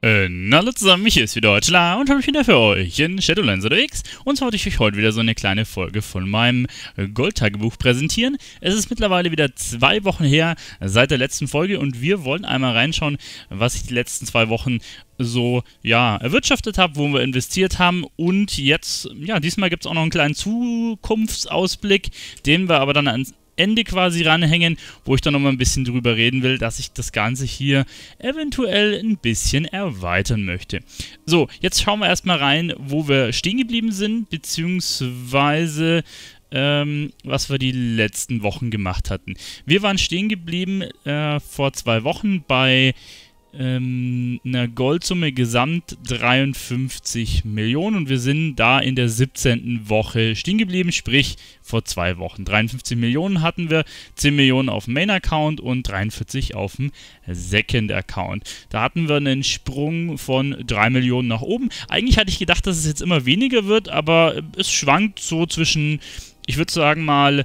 Äh, hallo zusammen, ich ist wieder Tla und habe ich wieder für euch in Shadowlands unterwegs und zwar wollte ich euch heute wieder so eine kleine Folge von meinem äh, Goldtagebuch präsentieren. Es ist mittlerweile wieder zwei Wochen her seit der letzten Folge und wir wollen einmal reinschauen, was ich die letzten zwei Wochen so, ja, erwirtschaftet habe, wo wir investiert haben und jetzt, ja, diesmal gibt es auch noch einen kleinen Zukunftsausblick, den wir aber dann Ende quasi ranhängen, wo ich dann nochmal ein bisschen drüber reden will, dass ich das Ganze hier eventuell ein bisschen erweitern möchte. So, jetzt schauen wir erstmal rein, wo wir stehen geblieben sind, beziehungsweise ähm, was wir die letzten Wochen gemacht hatten. Wir waren stehen geblieben äh, vor zwei Wochen bei ähm, eine Goldsumme gesamt 53 Millionen und wir sind da in der 17. Woche stehen geblieben, sprich vor zwei Wochen. 53 Millionen hatten wir, 10 Millionen auf dem Main-Account und 43 auf dem Second-Account. Da hatten wir einen Sprung von 3 Millionen nach oben. Eigentlich hatte ich gedacht, dass es jetzt immer weniger wird, aber es schwankt so zwischen, ich würde sagen mal,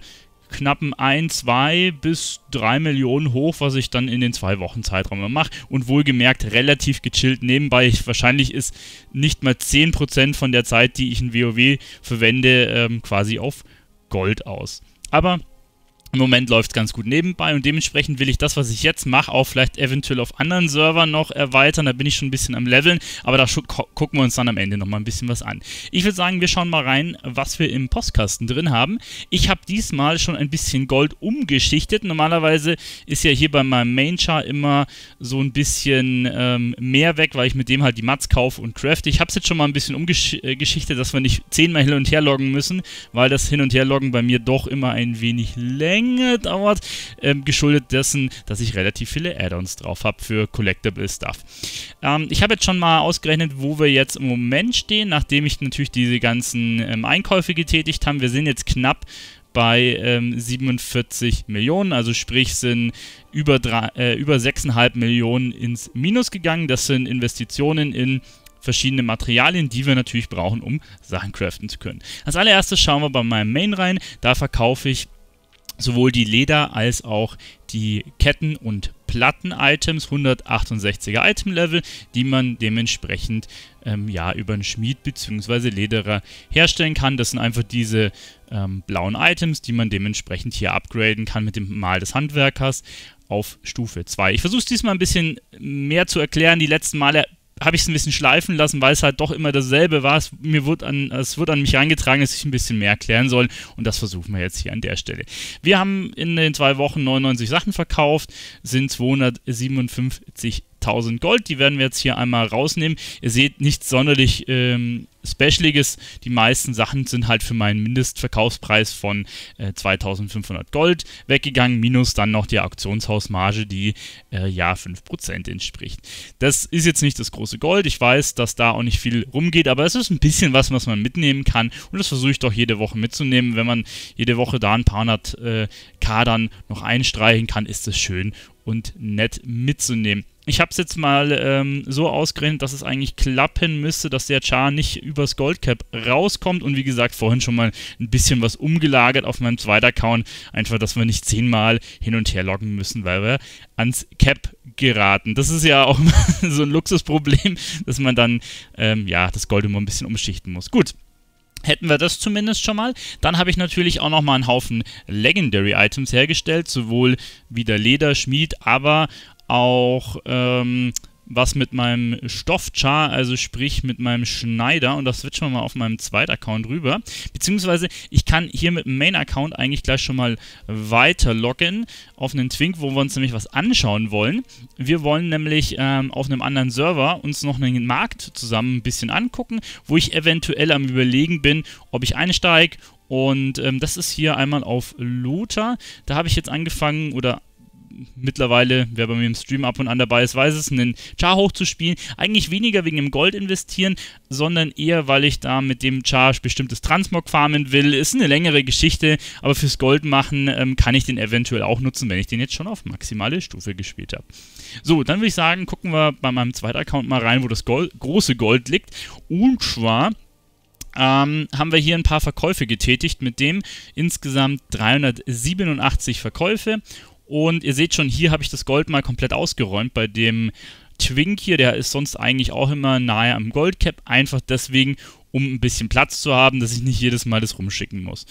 knappen 1, 2 bis 3 Millionen hoch, was ich dann in den zwei Wochen Zeitraum mache. Und wohlgemerkt relativ gechillt nebenbei. Ich, wahrscheinlich ist nicht mal 10% von der Zeit, die ich in WoW verwende, ähm, quasi auf Gold aus. Aber im Moment läuft es ganz gut nebenbei und dementsprechend will ich das, was ich jetzt mache, auch vielleicht eventuell auf anderen Servern noch erweitern. Da bin ich schon ein bisschen am Leveln, aber da gucken wir uns dann am Ende nochmal ein bisschen was an. Ich würde sagen, wir schauen mal rein, was wir im Postkasten drin haben. Ich habe diesmal schon ein bisschen Gold umgeschichtet. Normalerweise ist ja hier bei meinem Main Char immer so ein bisschen ähm, mehr weg, weil ich mit dem halt die Mats kaufe und crafte. Ich habe es jetzt schon mal ein bisschen umgeschichtet, äh, dass wir nicht zehnmal hin und her loggen müssen, weil das Hin- und Her-Loggen bei mir doch immer ein wenig länger Länge dauert, ähm, geschuldet dessen, dass ich relativ viele Add-ons drauf habe für Collectible Stuff. Ähm, ich habe jetzt schon mal ausgerechnet, wo wir jetzt im Moment stehen, nachdem ich natürlich diese ganzen ähm, Einkäufe getätigt habe. Wir sind jetzt knapp bei ähm, 47 Millionen, also sprich sind über, äh, über 6,5 Millionen ins Minus gegangen. Das sind Investitionen in verschiedene Materialien, die wir natürlich brauchen, um Sachen craften zu können. Als allererstes schauen wir bei meinem Main rein. Da verkaufe ich sowohl die Leder als auch die Ketten und Platten-Items, 168er Item-Level, die man dementsprechend ähm, ja, über einen Schmied bzw. Lederer herstellen kann. Das sind einfach diese ähm, blauen Items, die man dementsprechend hier upgraden kann mit dem Mal des Handwerkers auf Stufe 2. Ich versuche es diesmal ein bisschen mehr zu erklären. Die letzten Male habe ich es ein bisschen schleifen lassen, weil es halt doch immer dasselbe war. Es, mir wird an, es wird an mich reingetragen, dass ich ein bisschen mehr erklären soll. Und das versuchen wir jetzt hier an der Stelle. Wir haben in den zwei Wochen 99 Sachen verkauft, sind 257 1000 Gold. Die werden wir jetzt hier einmal rausnehmen. Ihr seht nichts sonderlich ähm, Specialiges. Die meisten Sachen sind halt für meinen Mindestverkaufspreis von äh, 2500 Gold weggegangen, minus dann noch die Auktionshausmarge, die äh, ja 5% entspricht. Das ist jetzt nicht das große Gold. Ich weiß, dass da auch nicht viel rumgeht, aber es ist ein bisschen was, was man mitnehmen kann. Und das versuche ich doch jede Woche mitzunehmen. Wenn man jede Woche da ein paar hundert äh, K noch einstreichen kann, ist das schön und nett mitzunehmen ich habe es jetzt mal ähm, so ausgerechnet, dass es eigentlich klappen müsste, dass der Char nicht übers Goldcap rauskommt. Und wie gesagt, vorhin schon mal ein bisschen was umgelagert auf meinem zweiten Account. Einfach, dass wir nicht zehnmal hin und her loggen müssen, weil wir ans Cap geraten. Das ist ja auch so ein Luxusproblem, dass man dann ähm, ja, das Gold immer ein bisschen umschichten muss. Gut, hätten wir das zumindest schon mal. Dann habe ich natürlich auch nochmal einen Haufen Legendary Items hergestellt, sowohl wieder Leder, Schmied, aber auch ähm, was mit meinem Stoffchar, also sprich mit meinem Schneider. Und das switchen wir mal auf meinem zweiten Account rüber. Beziehungsweise ich kann hier mit dem Main-Account eigentlich gleich schon mal weiter loggen auf einen Twink, wo wir uns nämlich was anschauen wollen. Wir wollen nämlich ähm, auf einem anderen Server uns noch einen Markt zusammen ein bisschen angucken, wo ich eventuell am überlegen bin, ob ich einsteige und ähm, das ist hier einmal auf Looter. Da habe ich jetzt angefangen oder mittlerweile, wer bei mir im Stream ab und an dabei ist, weiß es, einen Char hochzuspielen. Eigentlich weniger wegen dem Gold investieren, sondern eher, weil ich da mit dem Char bestimmtes Transmog farmen will. Ist eine längere Geschichte, aber fürs Gold machen ähm, kann ich den eventuell auch nutzen, wenn ich den jetzt schon auf maximale Stufe gespielt habe. So, dann würde ich sagen, gucken wir bei meinem zweiten Account mal rein, wo das Gold, große Gold liegt. Und zwar ähm, haben wir hier ein paar Verkäufe getätigt, mit dem insgesamt 387 Verkäufe und ihr seht schon, hier habe ich das Gold mal komplett ausgeräumt. Bei dem Twink hier, der ist sonst eigentlich auch immer nahe am Goldcap. Einfach deswegen, um ein bisschen Platz zu haben, dass ich nicht jedes Mal das rumschicken muss.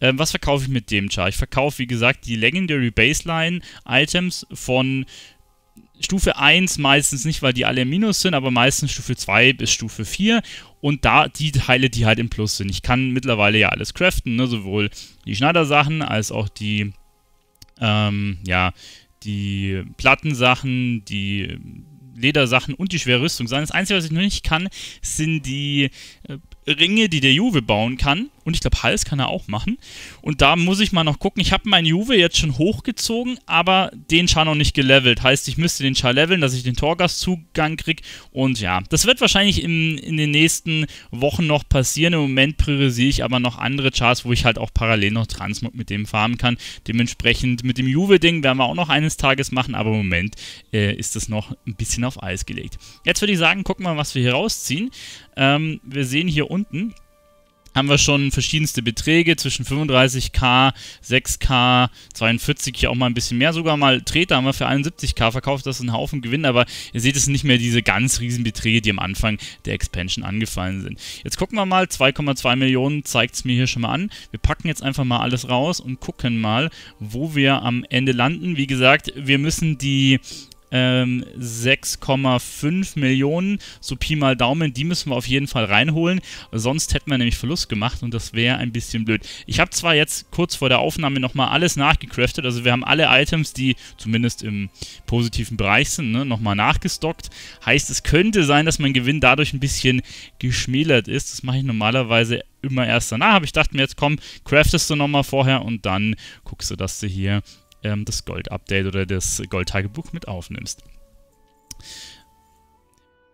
Ähm, was verkaufe ich mit dem Char? Ich verkaufe, wie gesagt, die Legendary Baseline Items von Stufe 1 meistens nicht, weil die alle im Minus sind, aber meistens Stufe 2 bis Stufe 4 und da die Teile, die halt im Plus sind. Ich kann mittlerweile ja alles craften, ne? sowohl die Schneidersachen als auch die ähm, ja, die Plattensachen, die Ledersachen und die schwere Rüstung sein. Das Einzige, was ich noch nicht kann, sind die äh, Ringe, die der Juve bauen kann. Und ich glaube, Hals kann er auch machen. Und da muss ich mal noch gucken. Ich habe meinen Juve jetzt schon hochgezogen, aber den Char noch nicht gelevelt. Heißt, ich müsste den Char leveln, dass ich den Torgas-Zugang kriege. Und ja, das wird wahrscheinlich in, in den nächsten Wochen noch passieren. Im Moment priorisiere ich aber noch andere Chars, wo ich halt auch parallel noch Transmog mit dem farmen kann. Dementsprechend mit dem Juve-Ding werden wir auch noch eines Tages machen, aber im Moment äh, ist das noch ein bisschen auf Eis gelegt. Jetzt würde ich sagen, gucken wir mal, was wir hier rausziehen. Ähm, wir sehen hier unten, haben wir schon verschiedenste Beträge zwischen 35k, 6k, 42 hier auch mal ein bisschen mehr, sogar mal Treter haben wir für 71k verkauft, das ist ein Haufen Gewinn, aber ihr seht es nicht mehr diese ganz riesen Beträge, die am Anfang der Expansion angefallen sind. Jetzt gucken wir mal, 2,2 Millionen zeigt es mir hier schon mal an. Wir packen jetzt einfach mal alles raus und gucken mal, wo wir am Ende landen. Wie gesagt, wir müssen die ähm, 6,5 Millionen, so Pi mal Daumen, die müssen wir auf jeden Fall reinholen, sonst hätten wir nämlich Verlust gemacht und das wäre ein bisschen blöd. Ich habe zwar jetzt kurz vor der Aufnahme nochmal alles nachgecraftet, also wir haben alle Items, die zumindest im positiven Bereich sind, ne, nochmal nachgestockt, heißt es könnte sein, dass mein Gewinn dadurch ein bisschen geschmälert ist, das mache ich normalerweise immer erst danach, aber ich dachte mir jetzt komm, craftest du nochmal vorher und dann guckst du, dass du hier ähm, das Gold-Update oder das Gold-Tagebuch mit aufnimmst.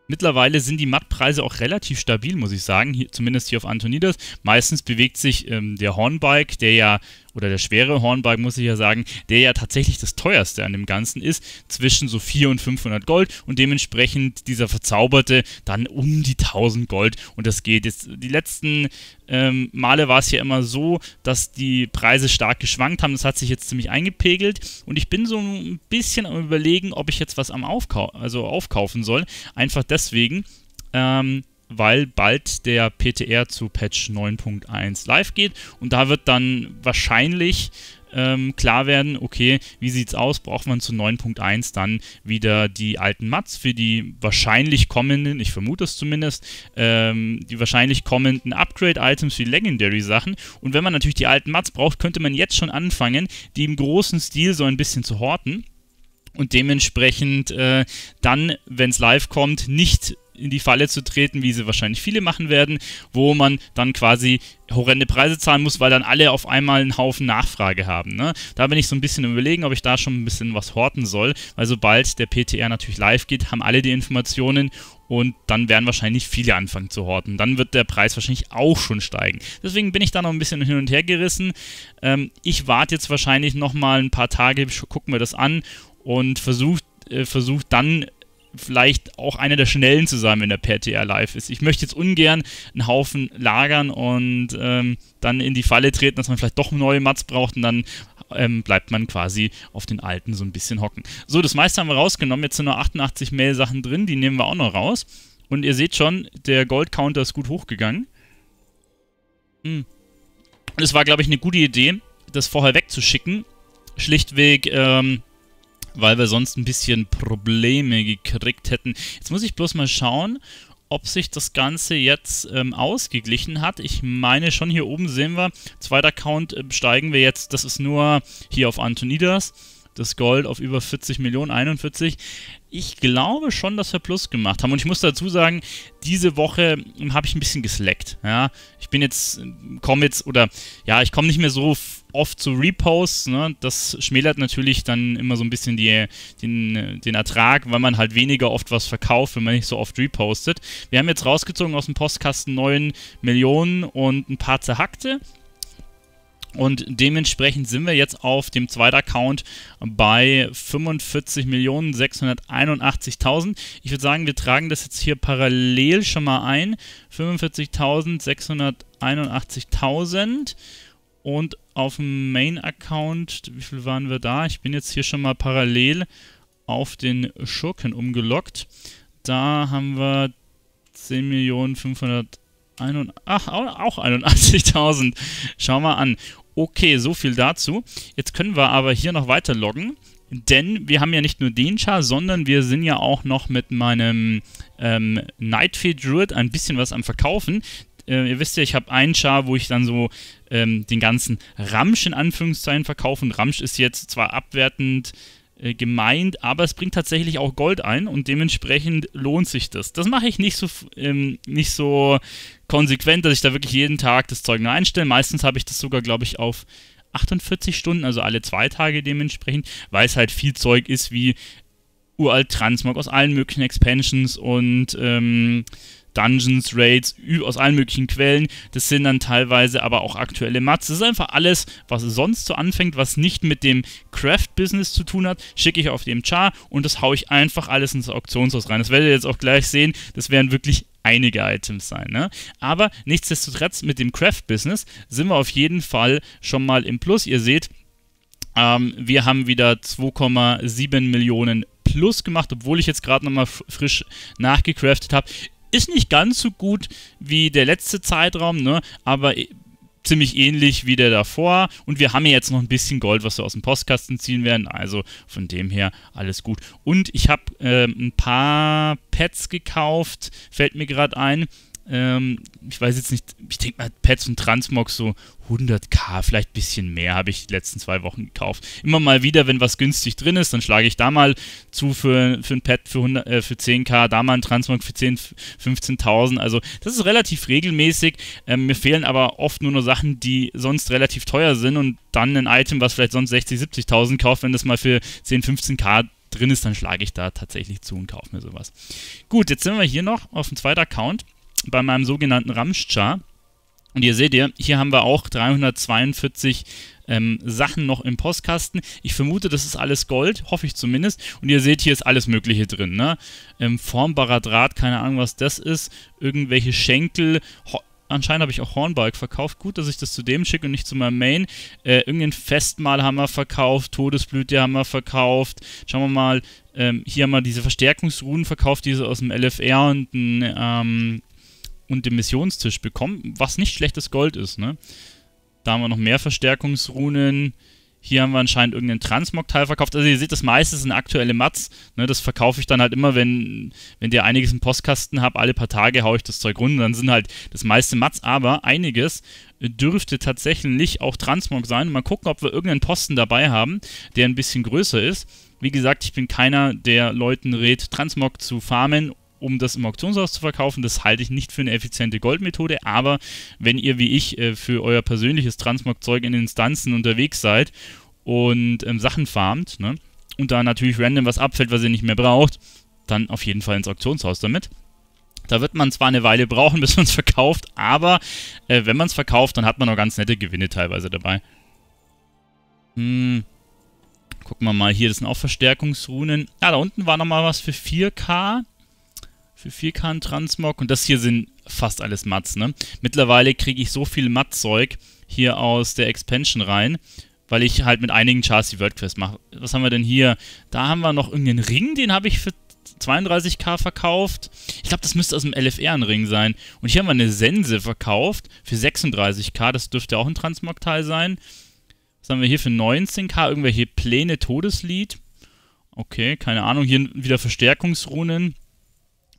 Mittlerweile sind die Mattpreise auch relativ stabil, muss ich sagen, hier, zumindest hier auf Antonidas. Meistens bewegt sich ähm, der Hornbike, der ja oder der schwere Hornbark, muss ich ja sagen, der ja tatsächlich das teuerste an dem Ganzen ist, zwischen so 400 und 500 Gold und dementsprechend dieser verzauberte dann um die 1000 Gold und das geht jetzt, die letzten ähm, Male war es ja immer so, dass die Preise stark geschwankt haben, das hat sich jetzt ziemlich eingepegelt und ich bin so ein bisschen am überlegen, ob ich jetzt was am Aufkau also aufkaufen soll, einfach deswegen, ähm, weil bald der PTR zu Patch 9.1 live geht und da wird dann wahrscheinlich ähm, klar werden, okay, wie sieht's aus, braucht man zu 9.1 dann wieder die alten Mats für die wahrscheinlich kommenden, ich vermute es zumindest, ähm, die wahrscheinlich kommenden Upgrade-Items für Legendary-Sachen. Und wenn man natürlich die alten Mats braucht, könnte man jetzt schon anfangen, die im großen Stil so ein bisschen zu horten und dementsprechend äh, dann, wenn es live kommt, nicht in die Falle zu treten, wie sie wahrscheinlich viele machen werden, wo man dann quasi horrende Preise zahlen muss, weil dann alle auf einmal einen Haufen Nachfrage haben. Ne? Da bin ich so ein bisschen überlegen, ob ich da schon ein bisschen was horten soll, weil sobald der PTR natürlich live geht, haben alle die Informationen und dann werden wahrscheinlich viele anfangen zu horten. Dann wird der Preis wahrscheinlich auch schon steigen. Deswegen bin ich da noch ein bisschen hin und her gerissen. Ähm, ich warte jetzt wahrscheinlich nochmal ein paar Tage, gucken wir das an und versuche äh, versuch dann vielleicht auch einer der schnellen zu sein, wenn der per TR live ist. Ich möchte jetzt ungern einen Haufen lagern und ähm, dann in die Falle treten, dass man vielleicht doch neue Mats braucht und dann ähm, bleibt man quasi auf den alten so ein bisschen hocken. So, das meiste haben wir rausgenommen. Jetzt sind nur 88 Mail-Sachen drin, die nehmen wir auch noch raus. Und ihr seht schon, der Gold-Counter ist gut hochgegangen. Hm. Das war, glaube ich, eine gute Idee, das vorher wegzuschicken. Schlichtweg, ähm, weil wir sonst ein bisschen Probleme gekriegt hätten. Jetzt muss ich bloß mal schauen, ob sich das Ganze jetzt ähm, ausgeglichen hat. Ich meine schon, hier oben sehen wir, zweiter Count äh, steigen wir jetzt, das ist nur hier auf Antonidas, das Gold auf über 40 Millionen, 41. Ich glaube schon, dass wir Plus gemacht haben. Und ich muss dazu sagen, diese Woche ähm, habe ich ein bisschen gesleckt. Ja? Ich bin jetzt, ähm, komme jetzt, oder ja, ich komme nicht mehr so oft zu Reposts. Ne? Das schmälert natürlich dann immer so ein bisschen die, den, den Ertrag, weil man halt weniger oft was verkauft, wenn man nicht so oft repostet. Wir haben jetzt rausgezogen aus dem Postkasten 9 Millionen und ein paar zerhackte. Und dementsprechend sind wir jetzt auf dem zweiten Account bei 45.681.000. Ich würde sagen, wir tragen das jetzt hier parallel schon mal ein. 45.681.000. Und auf dem Main-Account, wie viel waren wir da? Ich bin jetzt hier schon mal parallel auf den Schurken umgelockt. Da haben wir 10.500... Ach, auch 81.000. Schau mal an. Okay, so viel dazu. Jetzt können wir aber hier noch weiter loggen, denn wir haben ja nicht nur den Char, sondern wir sind ja auch noch mit meinem ähm, Nightfee Druid ein bisschen was am Verkaufen äh, ihr wisst ja, ich habe einen Char, wo ich dann so ähm, den ganzen Ramsch in Anführungszeichen verkaufe. Und Ramsch ist jetzt zwar abwertend äh, gemeint, aber es bringt tatsächlich auch Gold ein und dementsprechend lohnt sich das. Das mache ich nicht so, ähm, nicht so konsequent, dass ich da wirklich jeden Tag das Zeug neu einstelle. Meistens habe ich das sogar, glaube ich, auf 48 Stunden, also alle zwei Tage dementsprechend, weil es halt viel Zeug ist wie uralt Transmog aus allen möglichen Expansions und ähm, Dungeons, Raids, aus allen möglichen Quellen. Das sind dann teilweise aber auch aktuelle Mats. Das ist einfach alles, was sonst so anfängt, was nicht mit dem Craft-Business zu tun hat, schicke ich auf dem Char und das haue ich einfach alles ins Auktionshaus rein. Das werdet ihr jetzt auch gleich sehen. Das werden wirklich einige Items sein. Ne? Aber nichtsdestotrotz mit dem Craft-Business sind wir auf jeden Fall schon mal im Plus. Ihr seht, ähm, wir haben wieder 2,7 Millionen plus gemacht, obwohl ich jetzt gerade nochmal frisch nachgecraftet habe. Ist nicht ganz so gut wie der letzte Zeitraum, ne? aber äh, ziemlich ähnlich wie der davor. Und wir haben ja jetzt noch ein bisschen Gold, was wir aus dem Postkasten ziehen werden. Also von dem her alles gut. Und ich habe äh, ein paar Pets gekauft, fällt mir gerade ein. Ähm, ich weiß jetzt nicht, ich denke mal, Pets und Transmog so 100k, vielleicht ein bisschen mehr, habe ich die letzten zwei Wochen gekauft. Immer mal wieder, wenn was günstig drin ist, dann schlage ich da mal zu für, für ein Pad für, 100, äh, für 10k, da mal ein Transmog für 10, 15.000. Also, das ist relativ regelmäßig. Ähm, mir fehlen aber oft nur noch Sachen, die sonst relativ teuer sind und dann ein Item, was vielleicht sonst 60, 70.000 kauft, wenn das mal für 10, 15k drin ist, dann schlage ich da tatsächlich zu und kaufe mir sowas. Gut, jetzt sind wir hier noch auf dem zweiten Account bei meinem sogenannten Ramschchar. Und ihr seht ihr, hier haben wir auch 342 ähm, Sachen noch im Postkasten. Ich vermute, das ist alles Gold, hoffe ich zumindest. Und ihr seht, hier ist alles Mögliche drin. Ne? Ähm, formbarer Draht, keine Ahnung, was das ist. Irgendwelche Schenkel. Ho Anscheinend habe ich auch Hornbalk verkauft. Gut, dass ich das zu dem schicke und nicht zu meinem Main. Äh, irgendein Festmahl haben wir verkauft. Todesblüte haben wir verkauft. Schauen wir mal. Ähm, hier haben wir diese Verstärkungsruhen verkauft, diese aus dem LFR und ein ähm, und den Missionstisch bekommen, was nicht schlechtes Gold ist, ne? Da haben wir noch mehr Verstärkungsrunen. Hier haben wir anscheinend irgendeinen Transmog-Teil verkauft. Also ihr seht, das meiste sind aktuelle Mats. Ne, das verkaufe ich dann halt immer, wenn, wenn der einiges im Postkasten habe. Alle paar Tage haue ich das Zeug runter. Dann sind halt das meiste Mats. Aber einiges dürfte tatsächlich auch Transmog sein. Mal gucken, ob wir irgendeinen Posten dabei haben, der ein bisschen größer ist. Wie gesagt, ich bin keiner, der Leuten rät, Transmog zu farmen um das im Auktionshaus zu verkaufen. Das halte ich nicht für eine effiziente Goldmethode, aber wenn ihr wie ich äh, für euer persönliches Transmarktzeug in Instanzen unterwegs seid und ähm, Sachen farmt ne, und da natürlich random was abfällt, was ihr nicht mehr braucht, dann auf jeden Fall ins Auktionshaus damit. Da wird man zwar eine Weile brauchen, bis man es verkauft, aber äh, wenn man es verkauft, dann hat man noch ganz nette Gewinne teilweise dabei. Hm. Gucken wir mal, hier, das sind auch Verstärkungsrunen. Ja, ah, da unten war nochmal was für 4K für 4K Transmog. Und das hier sind fast alles Mats, ne? Mittlerweile kriege ich so viel mats zeug hier aus der Expansion rein, weil ich halt mit einigen Charts die Wordquest mache. Was haben wir denn hier? Da haben wir noch irgendeinen Ring, den habe ich für 32k verkauft. Ich glaube, das müsste aus dem LFR ein Ring sein. Und hier haben wir eine Sense verkauft für 36k. Das dürfte auch ein Transmog-Teil sein. Was haben wir hier für 19k? Irgendwelche Pläne, Todeslied. Okay, keine Ahnung. Hier wieder Verstärkungsrunen.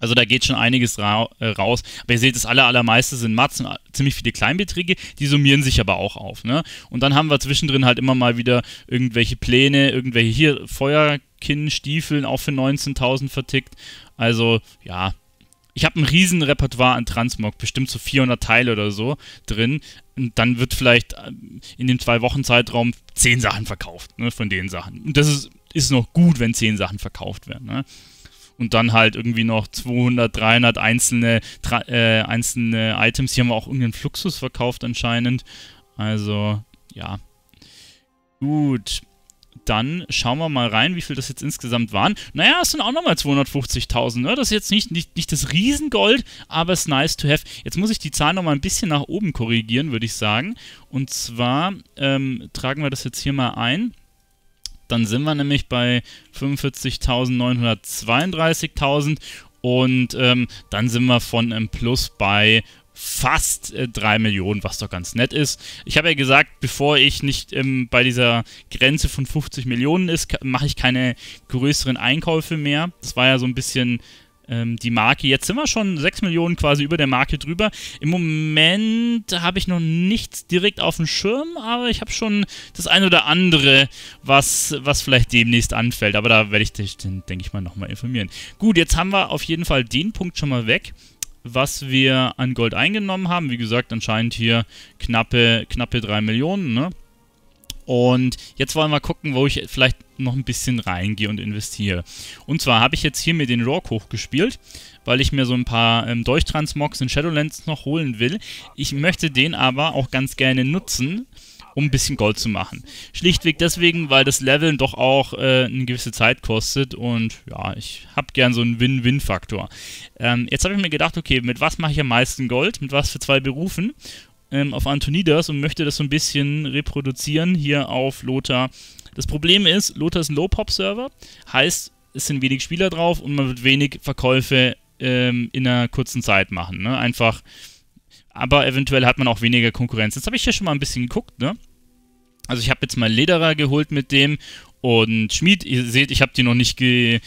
Also da geht schon einiges ra äh, raus. Aber ihr seht, das allermeiste sind Mats und ziemlich viele Kleinbeträge, die summieren sich aber auch auf. Ne? Und dann haben wir zwischendrin halt immer mal wieder irgendwelche Pläne, irgendwelche hier Feuerkinn, Stiefeln auch für 19.000 vertickt. Also ja, ich habe ein riesen Repertoire an Transmog, bestimmt so 400 Teile oder so drin. Und dann wird vielleicht äh, in dem zwei Wochen Zeitraum 10 Sachen verkauft, ne, von den Sachen. Und das ist, ist noch gut, wenn 10 Sachen verkauft werden. Ne? und dann halt irgendwie noch 200, 300 einzelne, äh, einzelne Items. Hier haben wir auch irgendeinen Fluxus verkauft anscheinend. Also, ja. Gut. Dann schauen wir mal rein, wie viel das jetzt insgesamt waren. Naja, es sind auch nochmal 250.000. Ne? Das ist jetzt nicht, nicht, nicht das Riesengold, aber es ist nice to have. Jetzt muss ich die Zahl nochmal ein bisschen nach oben korrigieren, würde ich sagen. Und zwar ähm, tragen wir das jetzt hier mal ein. Dann sind wir nämlich bei 45.932.000 und ähm, dann sind wir von einem Plus bei fast äh, 3 Millionen, was doch ganz nett ist. Ich habe ja gesagt, bevor ich nicht ähm, bei dieser Grenze von 50 Millionen ist, mache ich keine größeren Einkäufe mehr. Das war ja so ein bisschen ähm, die Marke. Jetzt sind wir schon 6 Millionen quasi über der Marke drüber. Im Moment habe ich noch nichts direkt auf dem Schirm, aber ich habe schon das ein oder andere, was, was vielleicht demnächst anfällt. Aber da werde ich dich, den, denke ich mal, nochmal informieren. Gut, jetzt haben wir auf jeden Fall den Punkt schon mal weg was wir an Gold eingenommen haben. Wie gesagt, anscheinend hier knappe, knappe 3 Millionen. Ne? Und jetzt wollen wir gucken, wo ich vielleicht noch ein bisschen reingehe und investiere. Und zwar habe ich jetzt hier mir den Rourke hochgespielt, weil ich mir so ein paar ähm, Durchtransmogs in Shadowlands noch holen will. Ich möchte den aber auch ganz gerne nutzen, um ein bisschen Gold zu machen. Schlichtweg deswegen, weil das Leveln doch auch äh, eine gewisse Zeit kostet und ja, ich habe gern so einen Win-Win-Faktor. Ähm, jetzt habe ich mir gedacht, okay, mit was mache ich am meisten Gold? Mit was für zwei Berufen? ähm, auf Antonidas und möchte das so ein bisschen reproduzieren hier auf Lothar. Das Problem ist, Lothar ist ein Low-Pop-Server, heißt, es sind wenig Spieler drauf und man wird wenig Verkäufe ähm, in einer kurzen Zeit machen. Ne? Einfach, aber eventuell hat man auch weniger Konkurrenz. Jetzt habe ich hier schon mal ein bisschen geguckt, ne? Also ich habe jetzt mal Lederer geholt mit dem und Schmied, ihr seht, ich habe die noch nicht ge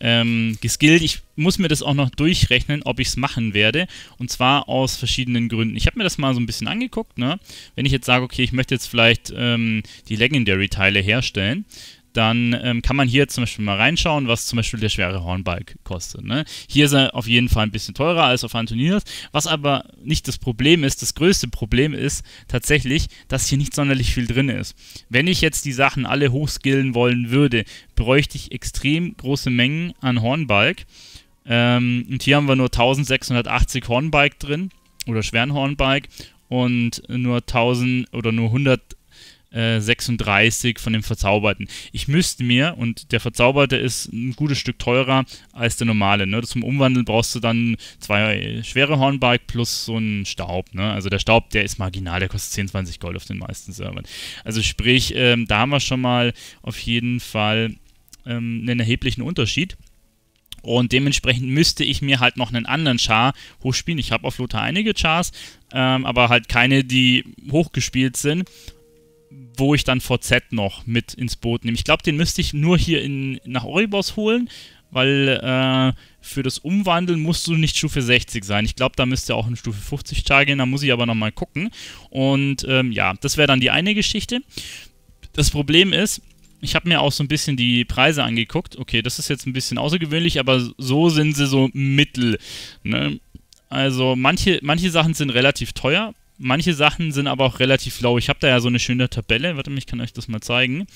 ähm, geskillt. Ich muss mir das auch noch durchrechnen, ob ich es machen werde. Und zwar aus verschiedenen Gründen. Ich habe mir das mal so ein bisschen angeguckt. Ne? Wenn ich jetzt sage, okay, ich möchte jetzt vielleicht ähm, die Legendary-Teile herstellen, dann ähm, kann man hier zum Beispiel mal reinschauen, was zum Beispiel der schwere Hornbalk kostet. Ne? Hier ist er auf jeden Fall ein bisschen teurer als auf Antoninus, was aber nicht das Problem ist. Das größte Problem ist tatsächlich, dass hier nicht sonderlich viel drin ist. Wenn ich jetzt die Sachen alle hochskillen wollen würde, bräuchte ich extrem große Mengen an Hornbalk. Ähm, und hier haben wir nur 1680 Hornbalk drin oder schweren Hornbalk und nur 1000 oder nur 100 36 äh, von dem Verzauberten. Ich müsste mir, und der Verzauberte ist ein gutes Stück teurer als der normale. Ne? Zum Umwandeln brauchst du dann zwei schwere Hornbike plus so einen Staub. Ne? Also der Staub, der ist marginal, der kostet 10, 20 Gold auf den meisten Servern. Also sprich, ähm, da haben wir schon mal auf jeden Fall ähm, einen erheblichen Unterschied. Und dementsprechend müsste ich mir halt noch einen anderen Char hochspielen. Ich habe auf Lothar einige Chars, ähm, aber halt keine, die hochgespielt sind wo ich dann VZ noch mit ins Boot nehme. Ich glaube, den müsste ich nur hier in, nach Oribos holen, weil äh, für das Umwandeln musst du nicht Stufe 60 sein. Ich glaube, da müsste auch eine Stufe 50 Char gehen, da muss ich aber nochmal gucken. Und ähm, ja, das wäre dann die eine Geschichte. Das Problem ist, ich habe mir auch so ein bisschen die Preise angeguckt. Okay, das ist jetzt ein bisschen außergewöhnlich, aber so sind sie so mittel. Ne? Also manche, manche Sachen sind relativ teuer, Manche Sachen sind aber auch relativ low. Ich habe da ja so eine schöne Tabelle. Warte mal, ich kann euch das mal zeigen.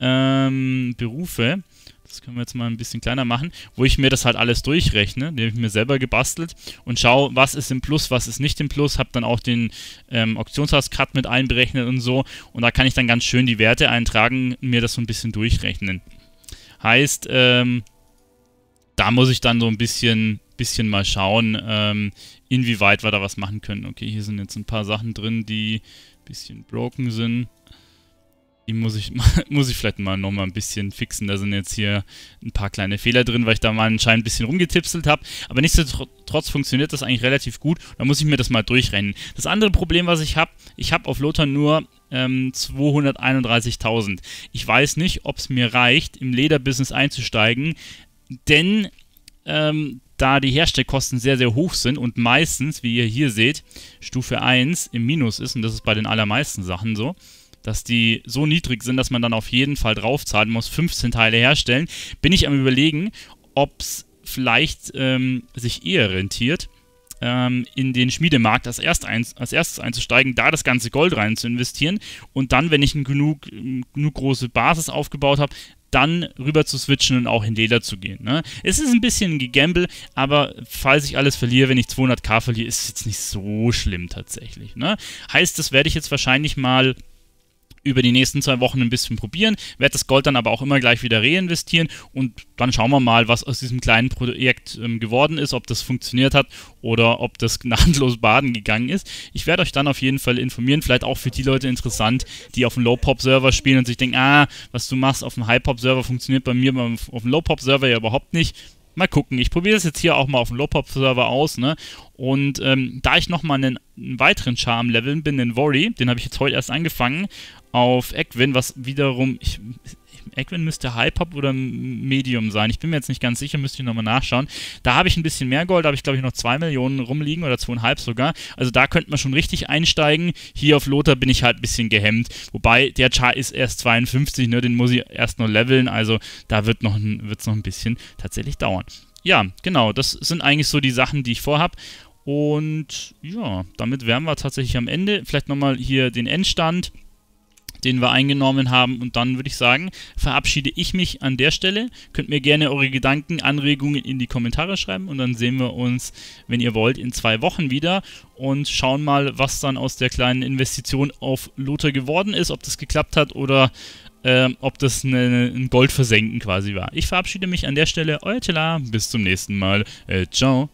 Ähm, Berufe. Das können wir jetzt mal ein bisschen kleiner machen, wo ich mir das halt alles durchrechne. Die habe ich mir selber gebastelt und schaue, was ist im Plus, was ist nicht im Plus. Habe dann auch den ähm, Auktionshaus-Cut mit einberechnet und so. Und da kann ich dann ganz schön die Werte eintragen, mir das so ein bisschen durchrechnen. Heißt, ähm, da muss ich dann so ein bisschen bisschen mal schauen, ähm, inwieweit wir da was machen können. Okay, hier sind jetzt ein paar Sachen drin, die ein bisschen broken sind. Die muss ich, muss ich vielleicht mal nochmal ein bisschen fixen. Da sind jetzt hier ein paar kleine Fehler drin, weil ich da mal anscheinend ein bisschen rumgetipselt habe. Aber nichtsdestotrotz funktioniert das eigentlich relativ gut. Da muss ich mir das mal durchrennen. Das andere Problem, was ich habe, ich habe auf Lothar nur ähm, 231.000. Ich weiß nicht, ob es mir reicht, im Lederbusiness einzusteigen, denn ähm, da die Herstellkosten sehr, sehr hoch sind und meistens, wie ihr hier seht, Stufe 1 im Minus ist, und das ist bei den allermeisten Sachen so, dass die so niedrig sind, dass man dann auf jeden Fall drauf draufzahlen muss, 15 Teile herstellen, bin ich am überlegen, ob es vielleicht ähm, sich eher rentiert, ähm, in den Schmiedemarkt als, erst ein, als erstes einzusteigen, da das ganze Gold rein zu investieren und dann, wenn ich eine genug, genug große Basis aufgebaut habe, dann rüber zu switchen und auch in Dela zu gehen. Ne? Es ist ein bisschen Gegamble, aber falls ich alles verliere, wenn ich 200k verliere, ist es jetzt nicht so schlimm tatsächlich. Ne? Heißt, das werde ich jetzt wahrscheinlich mal über die nächsten zwei Wochen ein bisschen probieren, werde das Gold dann aber auch immer gleich wieder reinvestieren und dann schauen wir mal, was aus diesem kleinen Projekt ähm, geworden ist, ob das funktioniert hat oder ob das gnadenlos baden gegangen ist. Ich werde euch dann auf jeden Fall informieren, vielleicht auch für die Leute interessant, die auf dem Low-Pop-Server spielen und sich denken, ah, was du machst auf dem High-Pop-Server funktioniert bei mir auf dem Low-Pop-Server ja überhaupt nicht mal gucken. Ich probiere das jetzt hier auch mal auf dem Low-Pop-Server aus, ne? Und ähm, da ich nochmal einen, einen weiteren Charm leveln bin, den Worry, den habe ich jetzt heute erst angefangen, auf Equin, was wiederum, ich, Egwin müsste Pop oder Medium sein. Ich bin mir jetzt nicht ganz sicher, müsste ich nochmal nachschauen. Da habe ich ein bisschen mehr Gold, da habe ich glaube ich noch 2 Millionen rumliegen oder 2,5 sogar. Also da könnte man schon richtig einsteigen. Hier auf Lothar bin ich halt ein bisschen gehemmt. Wobei der Char ist erst 52, ne? den muss ich erst noch leveln. Also da wird es noch, noch ein bisschen tatsächlich dauern. Ja, genau, das sind eigentlich so die Sachen, die ich vorhab. Und ja, damit wären wir tatsächlich am Ende. Vielleicht nochmal hier den Endstand den wir eingenommen haben. Und dann würde ich sagen, verabschiede ich mich an der Stelle. Könnt mir gerne eure Gedanken, Anregungen in die Kommentare schreiben und dann sehen wir uns, wenn ihr wollt, in zwei Wochen wieder und schauen mal, was dann aus der kleinen Investition auf Lothar geworden ist, ob das geklappt hat oder ähm, ob das eine, ein Goldversenken quasi war. Ich verabschiede mich an der Stelle. Euer Tela, bis zum nächsten Mal. Äh, ciao.